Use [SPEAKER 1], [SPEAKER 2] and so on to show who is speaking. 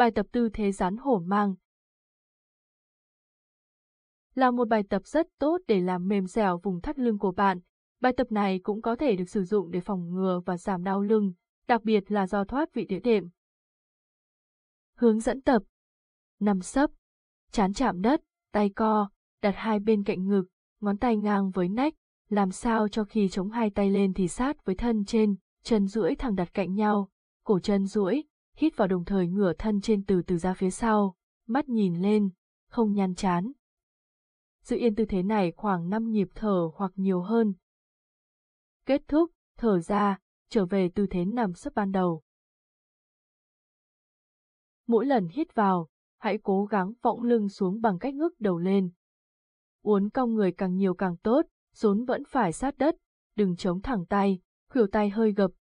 [SPEAKER 1] Bài tập tư thế rắn hổ mang là một bài tập rất tốt để làm mềm dẻo vùng thắt lưng của bạn. Bài tập này cũng có thể được sử dụng để phòng ngừa và giảm đau lưng, đặc biệt là do thoát vị đĩa đệm. Hướng dẫn tập Nằm sấp Chán chạm đất, tay co, đặt hai bên cạnh ngực, ngón tay ngang với nách, làm sao cho khi chống hai tay lên thì sát với thân trên, chân duỗi thẳng đặt cạnh nhau, cổ chân duỗi, hít vào đồng thời ngửa thân trên từ từ ra phía sau, mắt nhìn lên, không nhăn chán. Giữ yên tư thế này khoảng 5 nhịp thở hoặc nhiều hơn. Kết thúc, thở ra, trở về tư thế nằm sấp ban đầu. Mỗi lần hít vào, hãy cố gắng võng lưng xuống bằng cách ngước đầu lên. Uốn cong người càng nhiều càng tốt, rốn vẫn phải sát đất, đừng chống thẳng tay, khuỷu tay hơi gập,